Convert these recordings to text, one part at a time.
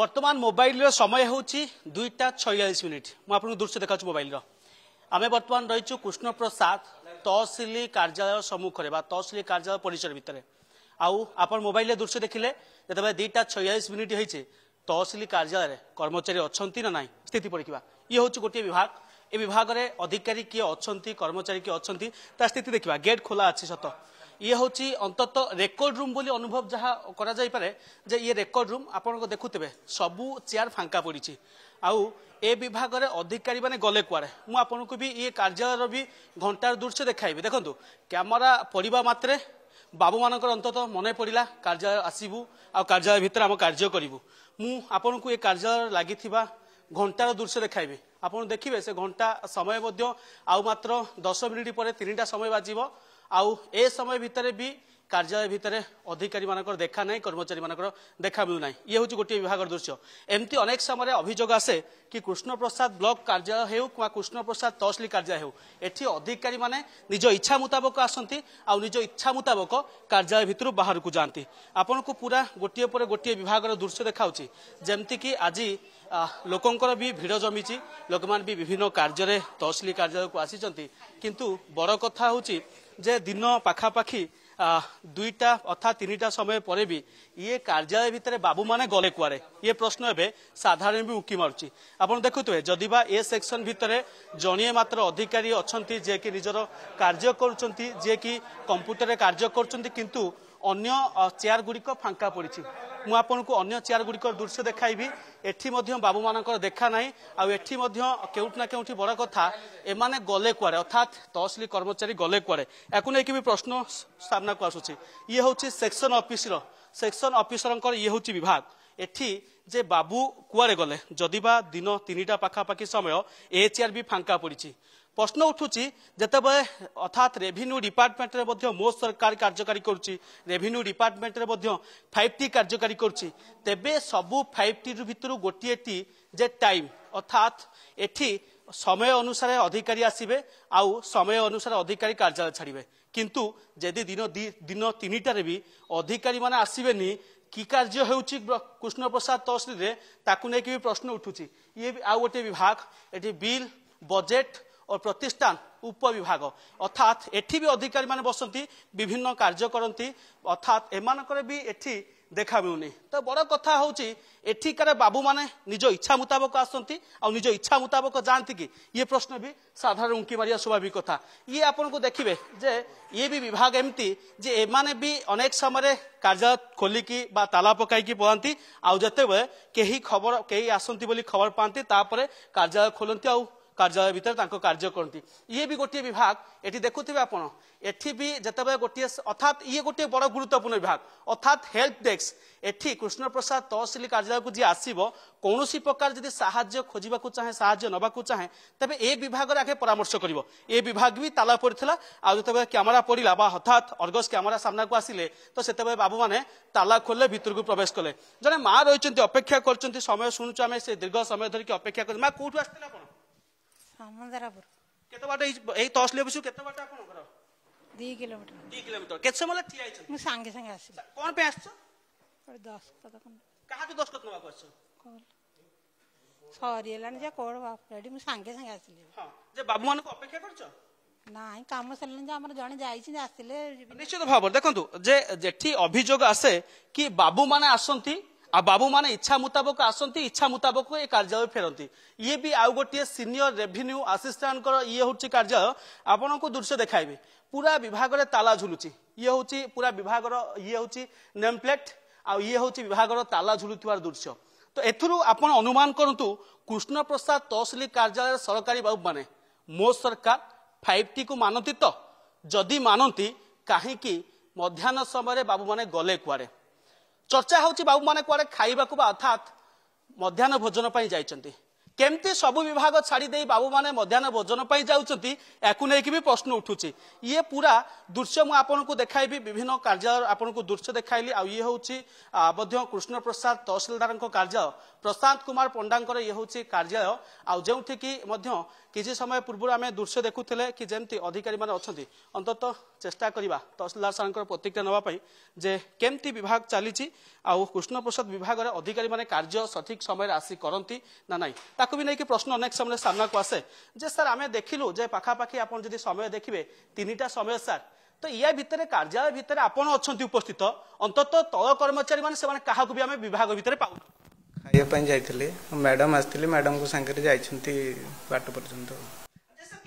বর্তমান মোবাইলর সময় হচ্ছে দুইটা ছয়চাশ মিনিট মু আপনার দৃশ্য দেখাচ্ছি মোবাইলর আমি বর্তমান রয়েছি কৃষ্ণপ্রসাদ তহসিল কার্যালয় সম্মুখে বা তহসিল কার্যালয় পরিসর ভিতরে আউ আপনার মোবাইলের দৃশ্য দেখলে যেত দুইটা ছয়চাশ মিনিট হয়েছে তহসিল কার্যালয়ের কর্মচারী অনেক না নাই স্থিতি পরীক্ষা ইয়ে হচ্ছে গোটি বিভাগ এ বিভাগের অধিকারী কি অনেক কর্মচারী কি অনেক তার স্থিতি দেখা গেট খোলা আছে সত ইয়ে হচ্ছে অন্তত রেকর্ড রুম বলে অনুভব যা করা যাইপারে যে ইয়ে রেকর্ড রুম আপনার দেখুবে সবু চেয়ার ফাঙ্কা পড়ছে আউ এ বিভাগের অধিকারী মানে গলে কুয়াড়ে মু আপনার বি ইয়ে কার্যালয়ের বি ঘণ্টার দৃশ্য দেখাইবি দেখুন ক্যামেরা পড়া মাত্রে বাবু মানুষ অন্তত মনে পড়া কার্যালয় আসবু আর্যালয় ভিতরে আমার কার্য করবু মু আপনার এ কার্যালয় লাগি ঘণ্টার দৃশ্য দেখাইবি আপনার দেখবে সে ঘণ্টা সময় মধ্য আউ মাত্র দশ মিনিট পরে তিনটা সময় বাজিব आउ ए समय भितर भी কার্যালয় ভিতরে অধিকারী মানকর দেখা নাই কর্মচারী মানকর দেখা মিলু না ইয়ে হচ্ছে গোটিয়ে বিভাগের দৃশ্য এমতি অনেক সময় অভিযোগ আসে কি কৃষ্ণপ্রসাদ ব্লক কার্যালয় হেউ বা কৃষ্ণপ্রসাদ তহসিল কার্যালয় হেউ এটি অধিকারী মানে নিজ ইচ্ছা মুতাবক আসতে আজ ইচ্ছা মুতাবক কার্যালয় ভিতর বাহারক যাতে আপনার পুরা গোটিয়ে পরে গোটিয়ে বিভাগের দৃশ্য দেখাচ্ছি যেমিকি আজ ଲୋକଙ୍କର ବି ଭିଡ଼ ଜମିଛି ଲୋକମାନେ ବି ବିଭିନ୍ନ କାର୍ଯ୍ୟରେ ତହସିଲି କାର୍ଯ୍ୟାଳୟକୁ ଆସିଛନ୍ତି କିନ୍ତୁ ବଡ଼ କଥା ହେଉଛି ଯେ ଦିନ ପାଖାପାଖି দুইটা অর্থাৎ তিনিটা সময় পরে বি ইয়ে কার্যালয় ভিতরে বাবু মানে গলে কুয়ারে ইয়ে প্রশ্ন এবে সাধারণ বি উকি মারুচি আপনার দেখুথে যদি বা এ সেকশন ভিতরে জনিয়ে মাত্র অধিকারী অনেক যে কি নিজের কার্য করছেন যে কি কম্পুটরে কার্য করছেন কিন্তু অন্য চেয়ার গুড়ি ফাঙ্কা পড়ছে ମୁଁ ଆପଣଙ୍କୁ ଅନ୍ୟ ଚେୟାର ଗୁଡ଼ିକର ଦୃଶ୍ୟ ଦେଖାଇବି ଏଠି ମଧ୍ୟ ବାବୁମାନଙ୍କର ଦେଖା ନାହିଁ ଆଉ ଏଠି ମଧ୍ୟ କେଉଁଠି ନା କେଉଁଠି ବଡ଼ କଥା ଏମାନେ ଗଲେ କୁଆଡ଼େ ଅର୍ଥାତ୍ ତହସିଲ କର୍ମଚାରୀ ଗଲେ କୁଆଡ଼େ ୟାକୁ ନେଇକି ବି ପ୍ରଶ୍ନ ସାମ୍ନାକୁ ଆସୁଛି ଇଏ ହେଉଛି ସେକ୍ସନ୍ ଅଫିସର ସେକ୍ସନ୍ ଅଫିସରଙ୍କର ଇଏ ହେଉଛି ବିଭାଗ ଏଠି ଯେ ବାବୁ କୁଆଡ଼େ ଗଲେ ଯଦି ବା ଦିନ ତିନିଟା ପାଖାପାଖି ସମୟ ଏ ଚେୟାର ବି ଫାଙ୍କା ପଡ଼ିଛି প্রশ্ন উঠুছি যেতবে অর্থাৎ রেভিনিউ ডিপার্টমেন্ট মো সরকার কার্যকারী করছি রেভিনিউ ডিপার্টমেন্ট ফাইভ টি কার্যকারী করছি তেবে সবু ফাইভ টি ভিতর গোটিয়ে টি যে টাইম অর্থাৎ এটি সময় অনুসারে অধিকারী আসবে আউ সময় অনুসারে অধিকারী কার্যালয় ছাড়বে কিন্তু যদি দিন দিন তিনটার বি অধিকারী মানে আসবেনি কি কার্য হচ্ছে কৃষ্ণপ্রসাদ তহসিলে তাকে নিয়ে প্রশ্ন উঠুছি ইয়ে আউ গোটি বিভাগ এটি বিল বজেট ଓ ପ୍ରତିଷ୍ଠାନ ଉପବିଭାଗ ଅର୍ଥାତ୍ ଏଠି ବି ଅଧିକାରୀମାନେ ବସନ୍ତି ବିଭିନ୍ନ କାର୍ଯ୍ୟ କରନ୍ତି ଅର୍ଥାତ୍ ଏମାନଙ୍କର ବି ଏଠି ଦେଖା ମିଳୁନି ତ ବଡ଼ କଥା ହେଉଛି ଏଠିକାର ବାବୁମାନେ ନିଜ ଇଚ୍ଛା ମୁତାବକ ଆସନ୍ତି ଆଉ ନିଜ ଇଚ୍ଛା ମୁତାବକ ଯାଆନ୍ତି କି ଇଏ ପ୍ରଶ୍ନ ବି ସାଧାରଣ ଉଙ୍କି ମାରିବା ସ୍ୱାଭାବିକ କଥା ଇଏ ଆପଣଙ୍କୁ ଦେଖିବେ ଯେ ଇଏ ବି ବିଭାଗ ଏମିତି ଯେ ଏମାନେ ବି ଅନେକ ସମୟରେ କାର୍ଯ୍ୟାଳୟ ଖୋଲିକି ବା ତାଲା ପକାଇକି ପଳାନ୍ତି ଆଉ ଯେତେବେଳେ କେହି ଖବର କେହି ଆସନ୍ତି ବୋଲି ଖବର ପାଆନ୍ତି ତାପରେ କାର୍ଯ୍ୟାଳୟ ଖୋଲନ୍ତି ଆଉ କାର୍ଯ୍ୟାଳୟ ଭିତରେ ତାଙ୍କ କାର୍ଯ୍ୟ କରନ୍ତି ଇଏ ବି ଗୋଟିଏ ବିଭାଗ ଏଠି ଦେଖୁଥିବେ ଆପଣ ଏଠି ବି ଯେତେବେଳେ ଗୋଟିଏ ଅର୍ଥାତ୍ ଇଏ ଗୋଟିଏ ବଡ଼ ଗୁରୁତ୍ୱପୂର୍ଣ୍ଣ ବିଭାଗ ଅର୍ଥାତ୍ ହେଲ୍ପ ଡେସ୍କ ଏଠି କୃଷ୍ଣପ୍ରସାଦ ତହସିଲ କାର୍ଯ୍ୟାଳୟକୁ ଯିଏ ଆସିବ କୌଣସି ପ୍ରକାର ଯଦି ସାହାଯ୍ୟ ଖୋଜିବାକୁ ଚାହେଁ ସାହାଯ୍ୟ ନେବାକୁ ଚାହେଁ ତେବେ ଏ ବିଭାଗରେ ଆଗେ ପରାମର୍ଶ କରିବ ଏ ବିଭାଗ ବି ତାଲା ପଡ଼ିଥିଲା ଆଉ ଯେତେବେଳେ କ୍ୟାମେରା ପଡ଼ିଲା ବା ହଠାତ୍ ଅର୍ଗସ୍ କ୍ୟାମେରା ସାମ୍ନାକୁ ଆସିଲେ ତ ସେତେବେଳେ ବାବୁମାନେ ତାଲା ଖୋଲିଲେ ଭିତରକୁ ପ୍ରବେଶ କଲେ ଜଣେ ମା ରହିଛନ୍ତି ଅପେକ୍ଷା କରିଛନ୍ତି ସମୟ ଶୁଣୁଛୁ ଆମେ ସେ ଦୀର୍ଘ ସମୟ ଧରିକି ଅପେକ୍ଷା କରି ମା କୋଉଠୁ ଆସିଥିଲେ ଆପଣ ସାମନ୍ଦରାପୁର କେତେ ବାଟ ଏଇ ଅଫିସ କେତେ ବାଟ ଆପଣଙ୍କର ଦୁଇ କିଲୋମିଟର ଦୁଇ କିଲୋମିଟର କେତେ ସମୟ ଠିଆ ହେଇଛ ମୁଁ ସାଙ୍ଗେ ସାଙ୍ଗେ ଆସିଲି କଣ ପାଇଁ ଆସିଛ ଦସ୍ତଖତ କାହାକୁ ଦସ୍ତଖତ ନେବାକୁ ଆସିଛ ସରିଗଲାଣି ଯେ କଣ ବାପରାଡି ମୁଁ ସାଙ୍ଗେ ସାଙ୍ଗେ ଆସିଲି ଯେ ବାବୁମାନଙ୍କୁ ଅପେକ୍ଷା କରିଛ ନାଇଁ କାମ ସାରିଲାଣି ଯେ ଆମର ଜଣେ ଯାଇଛନ୍ତି ଆସିଲେ ନିଶ୍ଚିତ ଭାବରେ ଦେଖନ୍ତୁ ଯେ ଯେଠି ଅଭିଯୋଗ ଆସେ କି ବାବୁମାନେ ଆସନ୍ତି ଆଉ ବାବୁମାନେ ଇଚ୍ଛା ମୁତାବକ ଆସନ୍ତି ଇଚ୍ଛା ମୁତାବକ ଏ କାର୍ଯ୍ୟାଳୟ ଫେରନ୍ତି ଇଏ ବି ଆଉ ଗୋଟିଏ ସିନିୟର ରେଭିନ୍ୟୁ ଆସିଷ୍ଟାଣ୍ଟଙ୍କର ଇଏ ହେଉଛି କାର୍ଯ୍ୟାଳୟ ଆପଣଙ୍କୁ ଦୃଶ୍ୟ ଦେଖାଇବି ପୁରା ବିଭାଗରେ ତାଲା ଝୁଲୁଛି ଇଏ ହେଉଛି ପୁରା ବିଭାଗର ଇଏ ହେଉଛି ନେମ୍ ପ୍ଲେଟ୍ ଆଉ ଇଏ ହେଉଛି ବିଭାଗର ତାଲା ଝୁଲୁଥିବାର ଦୃଶ୍ୟ ତ ଏଥିରୁ ଆପଣ ଅନୁମାନ କରନ୍ତୁ କୃଷ୍ଣପ୍ରସାଦ ତହସିଲି କାର୍ଯ୍ୟାଳୟର ସରକାରୀ ବାବୁମାନେ ମୋ ସରକାର ଫାଇଭ୍ ଟିକୁ ମାନନ୍ତି ତ ଯଦି ମାନନ୍ତି କାହିଁକି ମଧ୍ୟାହ୍ନ ସମୟରେ ବାବୁମାନେ ଗଲେ କୁଆଡ଼େ ଚର୍ଚ୍ଚା ହେଉଛି ବାବୁମାନେ କୁଆଡ଼େ ଖାଇବାକୁ ବା ଅର୍ଥାତ୍ ମଧ୍ୟାହ୍ନ ଭୋଜନ ପାଇଁ ଯାଇଛନ୍ତି କେମିତି ସବୁ ବିଭାଗ ଛାଡ଼ି ଦେଇ ବାବୁମାନେ ମଧ୍ୟାହ୍ନ ଭୋଜନ ପାଇଁ ଯାଉଛନ୍ତି ୟାକୁ ନେଇକି ବି ପ୍ରଶ୍ନ ଉଠୁଛି ଇଏ ପୁରା ଦୃଶ୍ୟ ମୁଁ ଆପଣଙ୍କୁ ଦେଖାଇବି ବିଭିନ୍ନ କାର୍ଯ୍ୟାଳୟ ଆପଣଙ୍କୁ ଦୃଶ୍ୟ ଦେଖାଇଲି ଆଉ ଇଏ ହେଉଛି ମଧ୍ୟ କୃଷ୍ଣ ପ୍ରସାଦ ତହସିଲଦାରଙ୍କ କାର୍ଯ୍ୟାଳୟ প্রশান্ত কুমার পণ্ডাঙ্কর ইয়ে হচ্ছে কার্যালয় আউঠি কি কিছু সময় পূর্ব আমি দৃশ্য দেখুলে কি যেমি অধিকারী মানে অনেক অন্তত চেষ্টা করা তহসিলদার স্যার প্রতিক্রিয়া নেওয়া যে কেমতি বিভাগ চালছে আৃষ্ণপ্রসাদ বিভাগের অধিকারী মানে কার্য সঠিক সময় আসি করতে না নাই তাকে বি প্রশ্ন অনেক সময় সামনাকু আসে যে স্যার আমি দেখিলু যে পাখাপাখি আপনার যদি সময় দেখবে তিনটা সময় স্যার তো ইয়া ভিতরে কার্যালয় ভিতরে আপনার অনেক উপস্থিত অন্তত তল কর্মচারী মানে সে কাহকু আমি বিভাগ ভিতরে পাওনা ଖାଇବା ପାଇଁ ଯାଇଥିଲି ମ୍ୟାଡ଼ାମ୍ ଆସିଥିଲି ମ୍ୟାଡ଼ାମ୍ଙ୍କ ସାଙ୍ଗରେ ଯାଇଛନ୍ତି ବାଟ ପର୍ଯ୍ୟନ୍ତ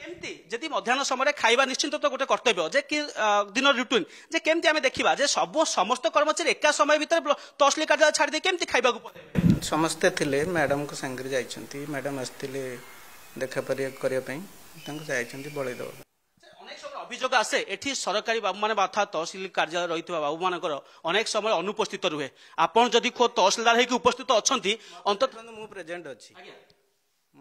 କେମିତି ଯଦି ମଧ୍ୟାହ୍ନ ସମୟରେ ଖାଇବା ନିଶ୍ଚିନ୍ତ ତ ଗୋଟେ କର୍ତ୍ତବ୍ୟ ଯେ କି ଦିନ ରୁଟିନ୍ ଯେ କେମିତି ଆମେ ଦେଖିବା ଯେ ସବୁ ସମସ୍ତ କର୍ମଚାରୀ ଏକା ସମୟ ଭିତରେ ତହସିଲ କାର୍ଯ୍ୟ ଛାଡ଼ି ଦେଇ କେମିତି ଖାଇବାକୁ ସମସ୍ତେ ଥିଲେ ମ୍ୟାଡ଼ାମ୍ଙ୍କ ସାଙ୍ଗରେ ଯାଇଛନ୍ତି ମ୍ୟାଡ଼ାମ୍ ଆସିଥିଲେ ଦେଖା କରିବା ପାଇଁ ତାଙ୍କୁ ଯାଇଛନ୍ତି ବଳେଇ ଦେବା অভিযোগ আসে এটি সরকারি বাবুমানে তথা তহসিল কার্যালয় রয়েছে বাবুমানকর অনেক সময় অনুপস্থিত রুহে আপনার যদি খো তহসিলদার হয়ে উপস্থিত অনেক অন্তত মু প্রেজেন্ট অছি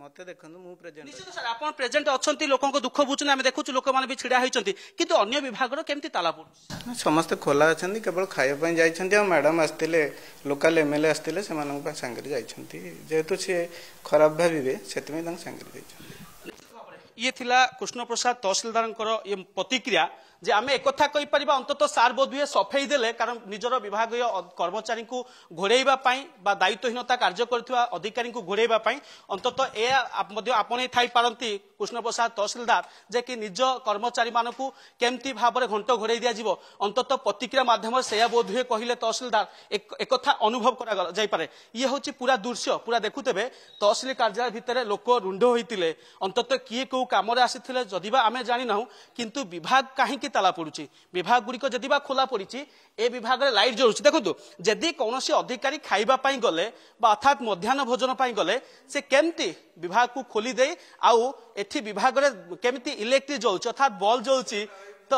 মতো দেখুন মু প্রেজেন্ট নিশ্চিত স্যার আপনার প্রেজেন্ট অনেক লোক দুঃখ বুঝছেন আমি দেখুছ লোক মানে ছিড়া হয়েছেন কিন্তু অন্য বিভাগের কেমতি তালা পড়ুছে সমস্তে খোলা অনেক কেবল খাইবা যাই ম্যাডাম আসলে লোকাল এমএলএ আসলে সে সাংরে যাই যেহেতু সে খারাপ ভাবিবে সেপাই সাংরে যাই ଇଏ ଥିଲା କୃଷ୍ଣପ୍ରସାଦ ତହସିଲଦାରଙ୍କର ଇଏ ପ୍ରତିକ୍ରିୟା ଯେ ଆମେ ଏକଥା କହିପାରିବା ଅନ୍ତତଃ ସାର୍ ବୋଧହୁଏ ସଫେଇ ଦେଲେ କାରଣ ନିଜର ବିଭାଗୀୟ କର୍ମଚାରୀଙ୍କୁ ଘୋଡ଼େଇବା ପାଇଁ ବା ଦାୟିତ୍ୱହୀନତା କାର୍ଯ୍ୟ କରୁଥିବା ଅଧିକାରୀଙ୍କୁ ଘୋଡ଼େଇବା ପାଇଁ ଅନ୍ତତଃ ଏହା ମଧ୍ୟ ଆପଣେଇ ଥାଇପାରନ୍ତି কৃষ্ণপ্রসাদ তহসিলদার যে কি নিজ কর্মচারী মানুষ কেমতি ভাবে ঘণ্ট ঘোড়াই দিয়া অন্তত প্রতিক্রিয়া মাধ্যমে সেয়া বোধ হুয়ে কহিলে তহসিলদার একথা অনুভব করা যাইপরে ইয়ে হচ্ছে পুরা দৃশ্য পুরা দেখুবে তহসিল কার্যালয় ভিতরে লোক রুণ্ড হয়েছে অন্তত কি কেউ কামরে আসিলে যদি বা আমি জাঁ না কিন্তু বিভাগ কাহিকি তালা পড়ুছি বিভাগ গুড়ি যদি বা খোলা পড়িছি এ বিভাগের লাইট জলুছি দেখুন যদি কৌশি অধিকারী খাইবা গলে বা অর্থাৎ মধ্যাহ্ন ভোজন গলে সে কেমতি বিভাগকে খোলি দিয়ে আউ ଏଠି ବିଭାଗରେ କେମିତି ଇଲେକ୍ଟ୍ରି ଜଳୁଛି ଅର୍ଥାତ୍ ବଲ୍ ଜଳୁଛି ତ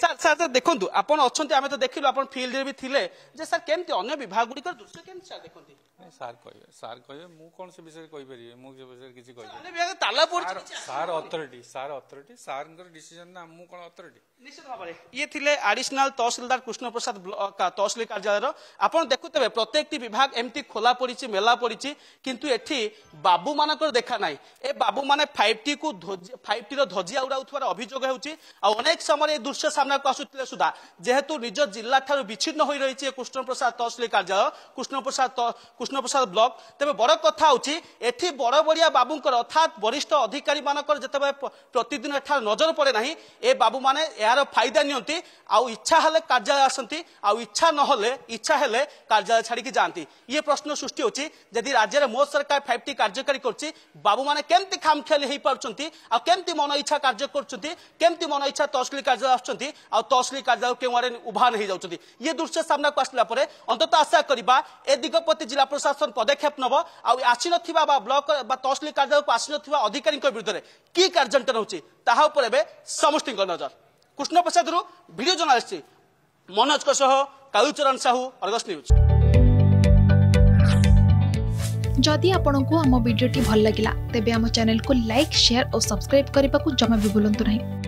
ସାର୍ ସାର୍ ସାର୍ ଦେଖନ୍ତୁ ଆପଣ ଅଛନ୍ତି ଆମେ ତ ଦେଖିଲୁ ଆପଣ ଫିଲ୍ଡରେ ବି ଥିଲେ ଯେ ସାର୍ କେମିତି ଅନ୍ୟ ବିଭାଗ ଗୁଡ଼ିକର ଦୃଶ୍ୟ କେମିତି ସାର୍ ଦେଖନ୍ତି ସାର୍ କହିବେ ସାର୍ କହିବେ ମୁଁ କ'ଣ ସେ ବିଷୟରେ କହିପାରିବି ମୁଁ ସେ ବିଷୟରେ କିଛି କହିପାରିବି ସାର୍ ଅଥରିଟି ସାର୍ ଅଥରିଟି ସାର୍ଙ୍କର ଡିସିଜନ ନା ମୁଁ କ'ଣ ଅଥରିଟି ଇଏ ଥିଲେ ଆଡିସନାଲ ତହସିଲଦାର କୃଷ୍ଣ ପ୍ରସାଦ ତହସିଲ କାର୍ଯ୍ୟାଳୟର ଆପଣ ଦେଖୁଥିବେ ପ୍ରତ୍ୟେକଟି ବିଭାଗ ଏମିତି ଖୋଲା ପଡିଛି ମେଲା ପଡିଛି କିନ୍ତୁ ଏଠି ବାବୁମାନଙ୍କର ଦେଖା ନାହିଁ ଏ ବାବୁମାନେ ଫାଇଭ ଟିକୁ ଫାଇଭ ର ଧଜିଆ ଉଡାଉଥିବାର ଅଭିଯୋଗ ହେଉଛି ଆଉ ଅନେକ ସମୟରେ ଏ ଦୃଶ୍ୟ ସାମ୍ନାକୁ ଆସୁଥିଲେ ସୁଦ୍ଧା ଯେହେତୁ ନିଜ ଜିଲ୍ଲା ଠାରୁ ବିଚ୍ଛିନ୍ନ ହୋଇ ରହିଛି ଏ ପ୍ରସାଦ ତହସିଲ କାର୍ଯ୍ୟାଳୟ କୃଷ୍ଣ ପ୍ରସାଦ কৃষ্ণপ্রসাদ ব্লক তবে বড় কথা হচ্ছে এটি বড় বড়িয়া বাবুঙ্কর অর্থাৎ বরিষ্ঠ অধিকারী মানকর যেত প্রতিদিন এখান নজর পড়ে না এ বাবু মানে এর ফাইদা নিতে আচ্ছা হলে কার্যালয় আসতে আউ ইচ্ছা নহলে ইচ্ছা হলে কার্যালয় ছাড়ি যাতে ইয়ে প্রশ্ন সৃষ্টি হচ্ছে যদি রাজ্যের মো সরকার ফাইভ টি কার্যকারী করছে বাবু মানে কেমতি খামখেয়ালি হয়ে পারছেন আমি মন ইচ্ছা কার্য করছেন কেমতি মন ইচ্ছা তহসিল কার্যালয় আসছেন আহসিল কার্যালয় কেউ আড়ে উভান হয়ে যাচ্ছেন ইয়ে দৃশ্য সামনাকু আসলা পরে অন্তত আশা করা এ দিগপতি জেলা প্রশাসন পদক্ষেপ নব আসিনথিবা বা ব্লক বা তহসিল কার্যালয়কু আসিনথিবা অধিকারীঙ্ক বিরুদ্ধে কি কার্যানুষ্ঠান হচ্ছে তাহা উপরে এবে সমষ্টিঙ্ক নজর কৃষ্ণপ্রসাদরু ভিডিও জর্নালিষ্ট মনোজক সহ কালুচরণ সাহু অর্গস নিউজ जदि आपण को आम भिडी भल लगा तेब आम चेल्क लाइक सेयार और सब्सक्राइब करने को जमा भी बुलां नहीं